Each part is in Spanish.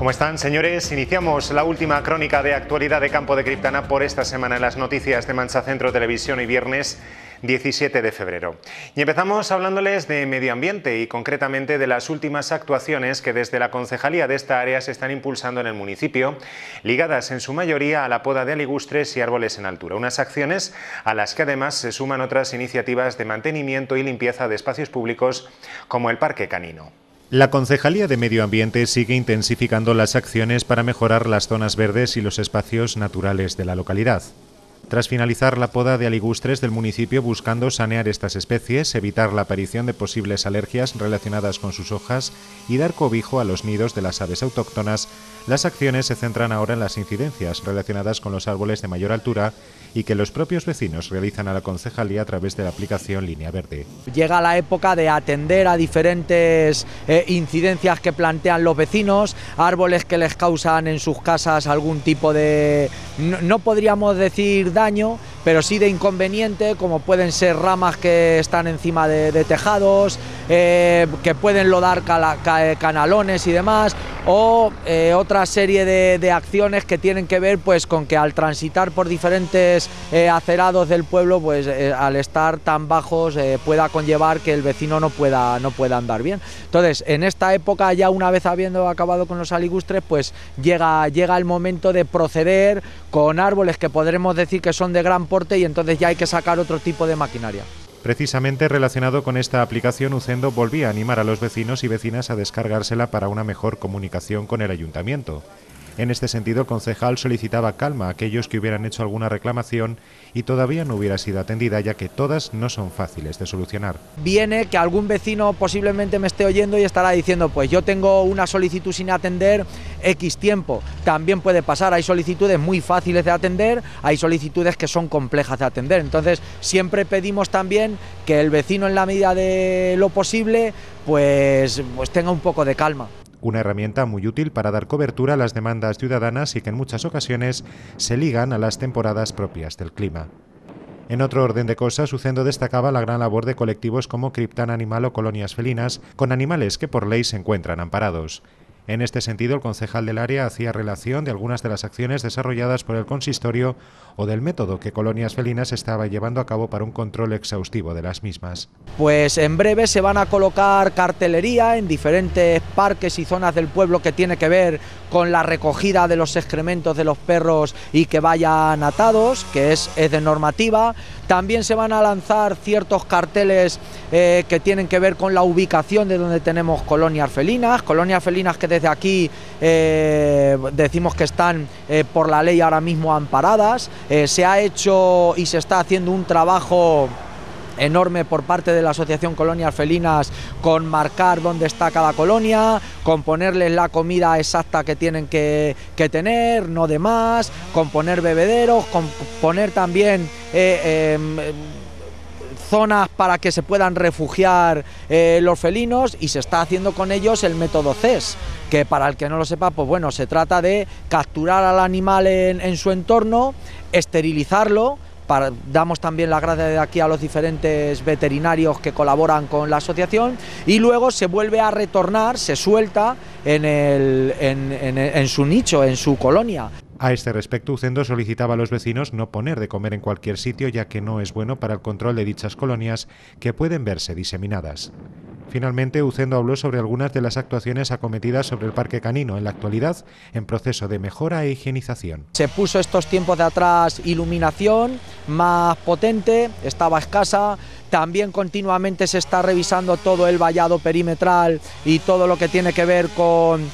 ¿Cómo están, señores? Iniciamos la última crónica de actualidad de Campo de Criptana por esta semana en las noticias de Mancha Centro Televisión y viernes 17 de febrero. Y empezamos hablándoles de medio ambiente y concretamente de las últimas actuaciones que desde la concejalía de esta área se están impulsando en el municipio, ligadas en su mayoría a la poda de aligustres y árboles en altura. Unas acciones a las que además se suman otras iniciativas de mantenimiento y limpieza de espacios públicos como el Parque Canino. La Concejalía de Medio Ambiente sigue intensificando las acciones para mejorar las zonas verdes y los espacios naturales de la localidad tras finalizar la poda de aligustres del municipio buscando sanear estas especies, evitar la aparición de posibles alergias relacionadas con sus hojas y dar cobijo a los nidos de las aves autóctonas, las acciones se centran ahora en las incidencias relacionadas con los árboles de mayor altura y que los propios vecinos realizan a la concejalía a través de la aplicación Línea Verde. Llega la época de atender a diferentes eh, incidencias que plantean los vecinos, árboles que les causan en sus casas algún tipo de... no podríamos decir pero sí de inconveniente, como pueden ser ramas que están encima de, tejados, eh, que pueden lodar eh, canalones y demás, o eh, otra serie de, acciones que tienen que ver pues con que al transitar por diferentes eh, acerados del pueblo pues eh, al estar tan bajos pueda conllevar que el vecino no pueda andar bien entonces en esta época ya una vez habiendo acabado con los aligustres pues llega llega el momento de proceder con árboles que podremos decir que son de gran porte y entonces ya hay que sacar otro tipo de maquinaria Precisamente relacionado con esta aplicación, Ucendo volvía a animar a los vecinos y vecinas a descargársela para una mejor comunicación con el ayuntamiento. En este sentido, concejal solicitaba calma a aquellos que hubieran hecho alguna reclamación y todavía no hubiera sido atendida, ya que todas no son fáciles de solucionar. Viene que algún vecino posiblemente me esté oyendo y estará diciendo, pues yo tengo una solicitud sin atender X tiempo. También puede pasar, hay solicitudes muy fáciles de atender, hay solicitudes que son complejas de atender. Entonces, siempre pedimos también que el vecino en la medida de lo posible, pues, pues tenga un poco de calma una herramienta muy útil para dar cobertura a las demandas ciudadanas y que en muchas ocasiones se ligan a las temporadas propias del clima. En otro orden de cosas, Ucendo destacaba la gran labor de colectivos como Criptan Animal o Colonias Felinas, con animales que por ley se encuentran amparados. En este sentido, el concejal del área hacía relación de algunas de las acciones desarrolladas por el consistorio o del método que Colonias Felinas estaba llevando a cabo para un control exhaustivo de las mismas. Pues en breve se van a colocar cartelería en diferentes parques y zonas del pueblo que tiene que ver con la recogida de los excrementos de los perros y que vayan atados, que es, de normativa. También se van a lanzar ciertos carteles eh, que tienen que ver con la ubicación de donde tenemos colonias felinas, colonias felinas que desde aquí eh, decimos que están eh, por la ley ahora mismo amparadas. Eh, se ha hecho y se está haciendo un trabajo enorme por parte de la Asociación Colonias Felinas con marcar dónde está cada colonia, con ponerles la comida exacta que tienen que, tener, no demás con poner bebederos, con poner también... Em, zonas para que se puedan refugiar eh, los felinos y se está haciendo con ellos el método CES, que para el que no lo sepa, pues bueno, se trata de capturar al animal en, su entorno, esterilizarlo, para, damos también las gracias de aquí a los diferentes veterinarios que colaboran con la asociación y luego se vuelve a retornar, se suelta en, en su nicho, en su colonia. A este respecto, Ucendo solicitaba a los vecinos no poner de comer en cualquier sitio, ya que no es bueno para el control de dichas colonias que pueden verse diseminadas. Finalmente, Ucendo habló sobre algunas de las actuaciones acometidas sobre el parque canino en la actualidad, en proceso de mejora e higienización. Se puso estos tiempos de atrás iluminación más potente, estaba escasa, también continuamente se está revisando todo el vallado perimetral y todo lo que tiene que ver con,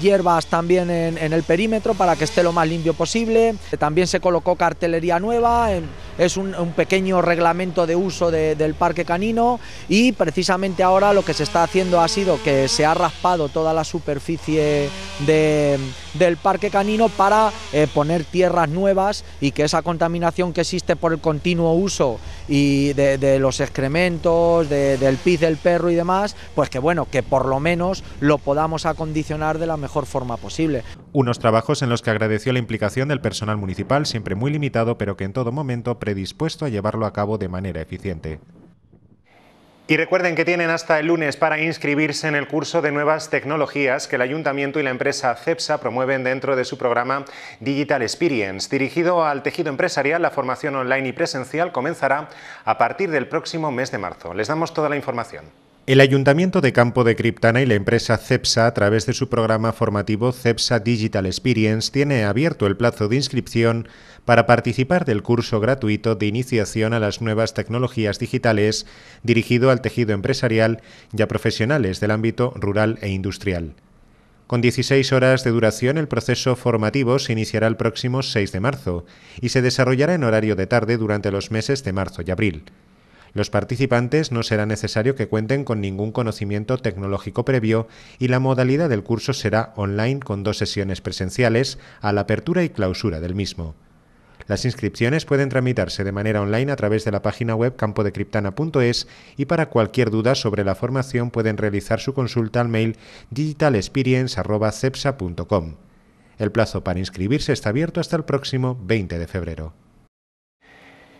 hierbas también en, el perímetro para que esté lo más limpio posible. También se colocó cartelería nueva, es un, pequeño reglamento de uso del parque canino y precisamente ahora lo que se está haciendo ha sido que se ha raspado toda la superficie del parque canino para eh, poner tierras nuevas y que esa contaminación que existe por el continuo uso y de los excrementos, del pis del perro y demás, pues que bueno, que por lo menos lo podamos acondicionar de la mejor forma posible. Unos trabajos en los que agradeció la implicación del personal municipal, siempre muy limitado, pero que en todo momento predispuesto a llevarlo a cabo de manera eficiente. Y recuerden que tienen hasta el lunes para inscribirse en el curso de nuevas tecnologías que el Ayuntamiento y la empresa CEPSA promueven dentro de su programa Digital Experience. Dirigido al tejido empresarial, la formación online y presencial comenzará a partir del próximo mes de marzo. Les damos toda la información. El Ayuntamiento de Campo de Criptana y la empresa CEPSA, a través de su programa formativo CEPSA Digital Experience, tiene abierto el plazo de inscripción para participar del curso gratuito de iniciación a las nuevas tecnologías digitales dirigido al tejido empresarial y a profesionales del ámbito rural e industrial. Con 16 horas de duración, el proceso formativo se iniciará el próximo 6 de marzo y se desarrollará en horario de tarde durante los meses de marzo y abril. Los participantes no será necesario que cuenten con ningún conocimiento tecnológico previo y la modalidad del curso será online con dos sesiones presenciales a la apertura y clausura del mismo. Las inscripciones pueden tramitarse de manera online a través de la página web campodecriptana.es y para cualquier duda sobre la formación pueden realizar su consulta al mail digitalexperience.cepsa.com. El plazo para inscribirse está abierto hasta el próximo 20 de febrero.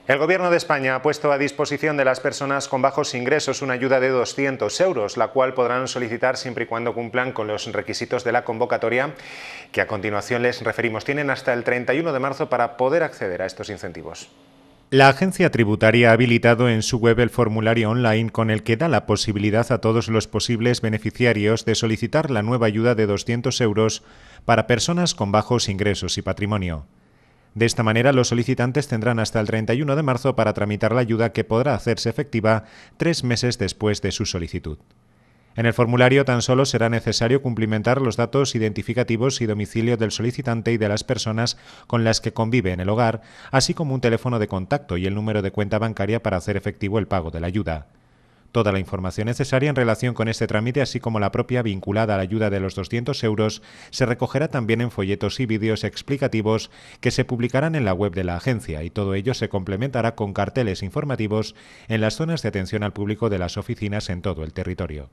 El Gobierno de España ha puesto a disposición de las personas con bajos ingresos una ayuda de 200 euros, la cual podrán solicitar siempre y cuando cumplan con los requisitos de la convocatoria que a continuación les referimos. Tienen hasta el 31 de marzo para poder acceder a estos incentivos. La agencia tributaria ha habilitado en su web el formulario online con el que da la posibilidad a todos los posibles beneficiarios de solicitar la nueva ayuda de 200 euros para personas con bajos ingresos y patrimonio. De esta manera, los solicitantes tendrán hasta el 31 de marzo para tramitar la ayuda que podrá hacerse efectiva tres meses después de su solicitud. En el formulario tan solo será necesario cumplimentar los datos identificativos y domicilio del solicitante y de las personas con las que convive en el hogar, así como un teléfono de contacto y el número de cuenta bancaria para hacer efectivo el pago de la ayuda. Toda la información necesaria en relación con este trámite, así como la propia vinculada a la ayuda de los 200 euros, se recogerá también en folletos y vídeos explicativos que se publicarán en la web de la agencia y todo ello se complementará con carteles informativos en las zonas de atención al público de las oficinas en todo el territorio.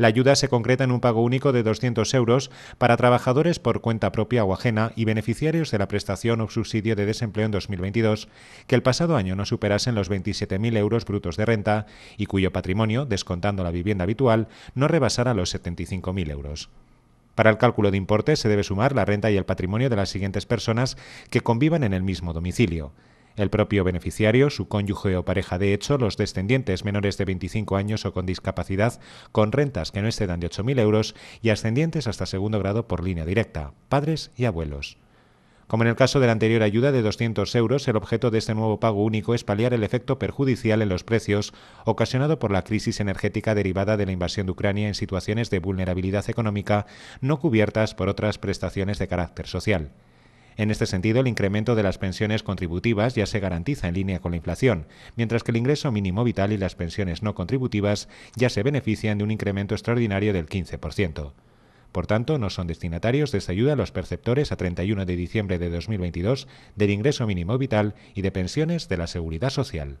La ayuda se concreta en un pago único de 200 euros para trabajadores por cuenta propia o ajena y beneficiarios de la prestación o subsidio de desempleo en 2022 que el pasado año no superasen los 27.000 euros brutos de renta y cuyo patrimonio, descontando la vivienda habitual, no rebasara los 75.000 euros. Para el cálculo de importe se debe sumar la renta y el patrimonio de las siguientes personas que convivan en el mismo domicilio el propio beneficiario, su cónyuge o pareja de hecho, los descendientes menores de 25 años o con discapacidad, con rentas que no excedan de 8.000 euros y ascendientes hasta segundo grado por línea directa, padres y abuelos. Como en el caso de la anterior ayuda de 200 euros, el objeto de este nuevo pago único es paliar el efecto perjudicial en los precios ocasionado por la crisis energética derivada de la invasión de Ucrania en situaciones de vulnerabilidad económica no cubiertas por otras prestaciones de carácter social. En este sentido, el incremento de las pensiones contributivas ya se garantiza en línea con la inflación, mientras que el ingreso mínimo vital y las pensiones no contributivas ya se benefician de un incremento extraordinario del 15%. Por tanto, no son destinatarios de esta ayuda los perceptores a 31 de diciembre de 2022 del ingreso mínimo vital y de pensiones de la Seguridad Social.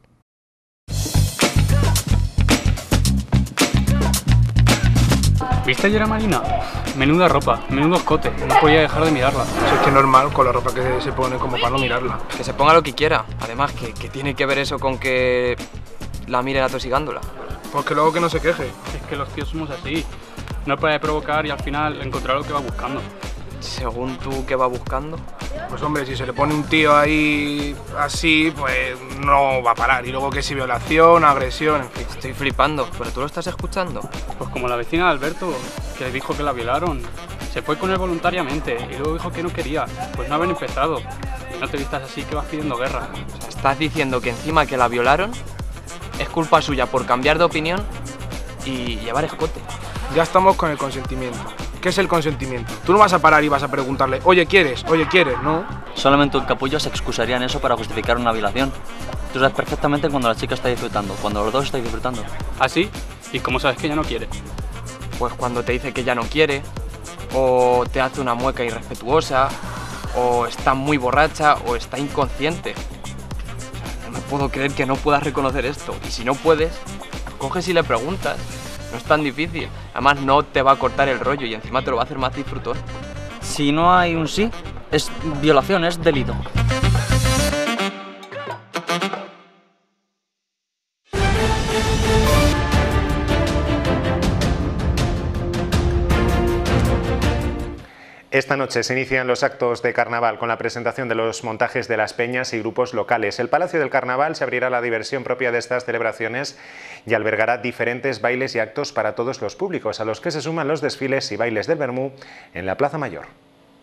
¿Viste Menuda ropa, menudo escote, no podía dejar de mirarla. Eso es que normal con la ropa que se pone como para no mirarla. Que se ponga lo que quiera, además que, tiene que ver eso con que la miren atosigándola. Pues que luego que no se queje. Es que los tíos somos así, no puede provocar y al final encontrar lo que va buscando. Según tú, ¿qué va buscando? Pues hombre, si se le pone un tío ahí así, pues no va a parar. Y luego que si violación, agresión, Estoy flipando, pero tú lo estás escuchando. Pues como la vecina de Alberto, que dijo que la violaron. Se fue con él voluntariamente y luego dijo que no quería, pues no haber empezado. No te vistas así que vas pidiendo guerra. ¿Estás diciendo que encima que la violaron es culpa suya por cambiar de opinión y llevar escote? Ya estamos con el consentimiento. ¿Qué es el consentimiento? Tú no vas a parar y vas a preguntarle, oye, ¿quieres? Oye, ¿quieres? No. Solamente un capullo se excusaría en eso para justificar una violación. Tú sabes perfectamente cuando la chica está disfrutando, cuando los dos estáis disfrutando. ¿Así? ¿Ah, ¿Y cómo sabes que ya no quiere? pues cuando te dice que ya no quiere, o te hace una mueca irrespetuosa, o está muy borracha, o está inconsciente. no me puedo creer que no puedas reconocer esto. Y si no puedes, coges y le preguntas. No es tan difícil. Además no te va a cortar el rollo y encima te lo va a hacer más disfrutor. Si no hay un sí, es violación, es delito. Esta noche se inician los actos de carnaval con la presentación de los montajes de las peñas y grupos locales. El Palacio del Carnaval se abrirá a la diversión propia de estas celebraciones y albergará diferentes bailes y actos para todos los públicos, a los que se suman los desfiles y bailes del Bermú en la Plaza Mayor.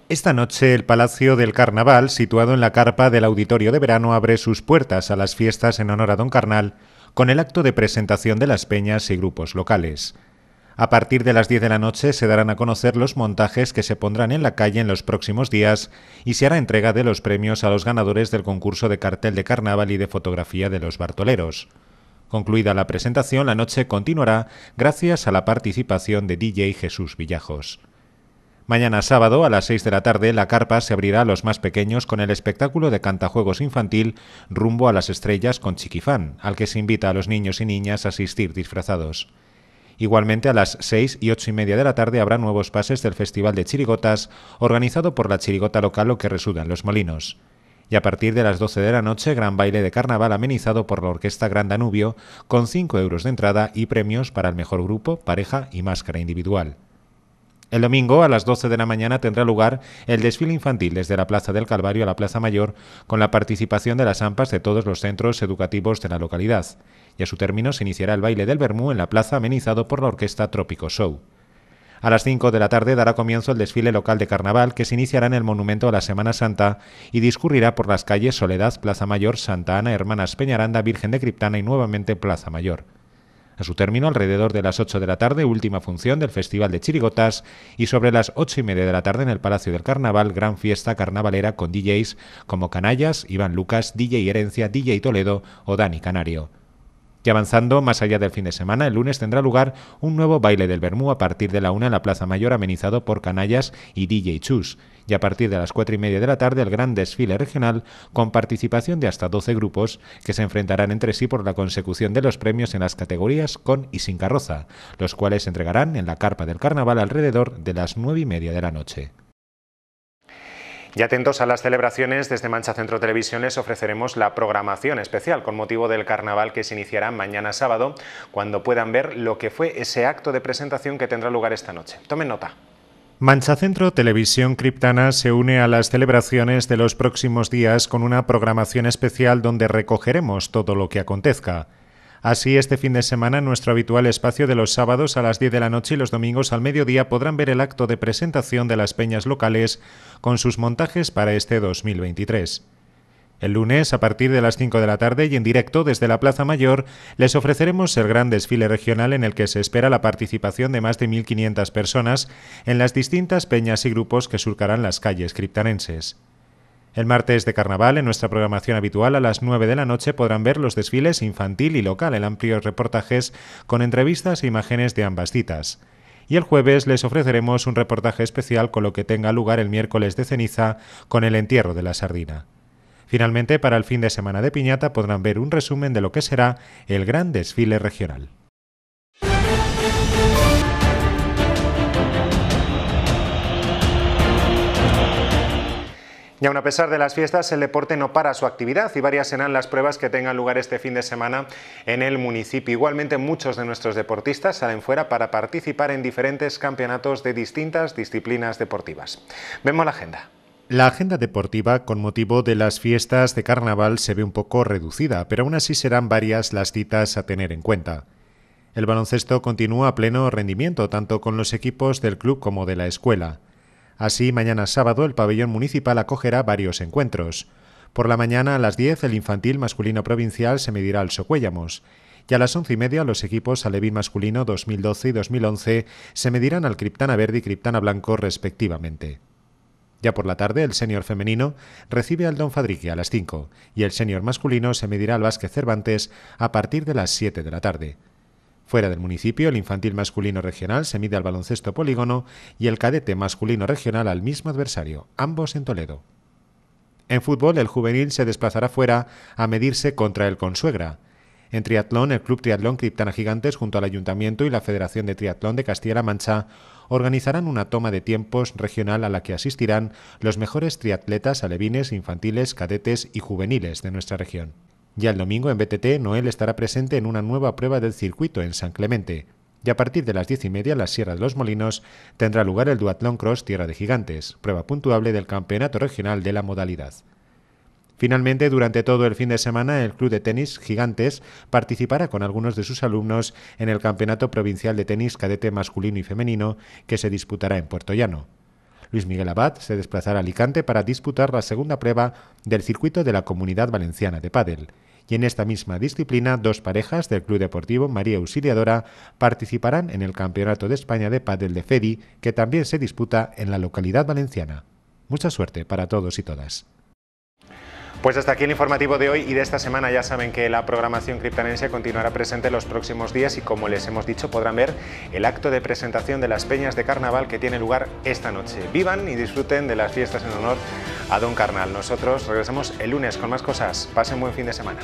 Esta noche el Palacio del Carnaval, situado en la carpa del Auditorio de Verano, abre sus puertas a las fiestas en honor a Don Carnal con el acto de presentación de las peñas y grupos locales. A partir de las 10 de la noche se darán a conocer los montajes que se pondrán en la calle en los próximos días y se hará entrega de los premios a los ganadores del concurso de cartel de carnaval y de fotografía de los Bartoleros. Concluida la presentación, la noche continuará gracias a la participación de DJ Jesús Villajos. Mañana sábado a las 6 de la tarde la carpa se abrirá a los más pequeños con el espectáculo de cantajuegos infantil Rumbo a las Estrellas con Chiquifán, al que se invita a los niños y niñas a asistir disfrazados. Igualmente, a las 6 y 8 y media de la tarde habrá nuevos pases del Festival de Chirigotas, organizado por la chirigota local Lo que Resuda en los Molinos. Y a partir de las 12 de la noche, gran baile de carnaval amenizado por la Orquesta Gran Danubio, con 5 euros de entrada y premios para el mejor grupo, pareja y máscara individual. El domingo a las 12 de la mañana tendrá lugar el desfile infantil desde la Plaza del Calvario a la Plaza Mayor con la participación de las AMPAs de todos los centros educativos de la localidad y a su término se iniciará el baile del Bermú en la plaza amenizado por la orquesta Trópico Show. A las 5 de la tarde dará comienzo el desfile local de carnaval que se iniciará en el Monumento a la Semana Santa y discurrirá por las calles Soledad, Plaza Mayor, Santa Ana, Hermanas Peñaranda, Virgen de Criptana y nuevamente Plaza Mayor. A su término, alrededor de las 8 de la tarde, última función del Festival de Chirigotas y sobre las 8 y media de la tarde en el Palacio del Carnaval, gran fiesta carnavalera con DJs como Canallas, Iván Lucas, DJ Herencia, DJ Toledo o Dani Canario. Y avanzando más allá del fin de semana, el lunes tendrá lugar un nuevo baile del Bermú a partir de la una en la Plaza Mayor, amenizado por Canallas y DJ Chus. Y a partir de las cuatro y media de la tarde, el gran desfile regional con participación de hasta 12 grupos que se enfrentarán entre sí por la consecución de los premios en las categorías con y sin carroza, los cuales se entregarán en la carpa del carnaval alrededor de las nueve y media de la noche. Y atentos a las celebraciones, desde Mancha Centro Televisión les ofreceremos la programación especial con motivo del carnaval que se iniciará mañana sábado, cuando puedan ver lo que fue ese acto de presentación que tendrá lugar esta noche. Tomen nota. Mancha Centro Televisión Criptana se une a las celebraciones de los próximos días con una programación especial donde recogeremos todo lo que acontezca. Así, este fin de semana, en nuestro habitual espacio de los sábados a las 10 de la noche y los domingos al mediodía podrán ver el acto de presentación de las peñas locales con sus montajes para este 2023. El lunes, a partir de las 5 de la tarde y en directo desde la Plaza Mayor, les ofreceremos el gran desfile regional en el que se espera la participación de más de 1.500 personas en las distintas peñas y grupos que surcarán las calles criptanenses. El martes de carnaval, en nuestra programación habitual a las 9 de la noche, podrán ver los desfiles infantil y local en amplios reportajes con entrevistas e imágenes de ambas citas. Y el jueves les ofreceremos un reportaje especial con lo que tenga lugar el miércoles de ceniza con el entierro de la sardina. Finalmente, para el fin de semana de Piñata podrán ver un resumen de lo que será el gran desfile regional. Y aun a pesar de las fiestas, el deporte no para su actividad y varias serán las pruebas que tengan lugar este fin de semana en el municipio. Igualmente, muchos de nuestros deportistas salen fuera para participar en diferentes campeonatos de distintas disciplinas deportivas. Vemos la agenda. La agenda deportiva con motivo de las fiestas de carnaval se ve un poco reducida, pero aún así serán varias las citas a tener en cuenta. El baloncesto continúa a pleno rendimiento tanto con los equipos del club como de la escuela. Así, mañana sábado el pabellón municipal acogerá varios encuentros. Por la mañana a las 10 el infantil masculino provincial se medirá al Socuéllamos y a las once y media los equipos Alevín masculino 2012 y 2011 se medirán al Criptana Verde y Criptana Blanco respectivamente. Ya por la tarde el señor femenino recibe al Don Fadrique a las 5 y el señor masculino se medirá al Vázquez Cervantes a partir de las 7 de la tarde. Fuera del municipio, el infantil masculino regional se mide al baloncesto polígono y el cadete masculino regional al mismo adversario, ambos en Toledo. En fútbol, el juvenil se desplazará fuera a medirse contra el Consuegra. En triatlón, el Club Triatlón Criptana Gigantes junto al Ayuntamiento y la Federación de Triatlón de Castilla-La Mancha organizarán una toma de tiempos regional a la que asistirán los mejores triatletas alevines, infantiles, cadetes y juveniles de nuestra región. Ya el domingo en BTT, Noel estará presente en una nueva prueba del circuito en San Clemente. Y a partir de las diez y media en la Sierra de los Molinos tendrá lugar el Duatlón Cross Tierra de Gigantes, prueba puntuable del campeonato regional de la modalidad. Finalmente, durante todo el fin de semana, el Club de Tenis Gigantes participará con algunos de sus alumnos en el Campeonato Provincial de Tenis Cadete Masculino y Femenino que se disputará en Puerto Llano. Luis Miguel Abad se desplazará a Alicante para disputar la segunda prueba del circuito de la Comunidad Valenciana de Padel y en esta misma disciplina dos parejas del Club Deportivo María Auxiliadora participarán en el Campeonato de España de Padel de Fedi que también se disputa en la localidad valenciana. Mucha suerte para todos y todas. Pues hasta aquí el informativo de hoy y de esta semana ya saben que la programación criptanense continuará presente los próximos días y como les hemos dicho podrán ver el acto de presentación de las peñas de carnaval que tiene lugar esta noche. Vivan y disfruten de las fiestas en honor a Don Carnal. Nosotros regresamos el lunes con más cosas. Pasen buen fin de semana.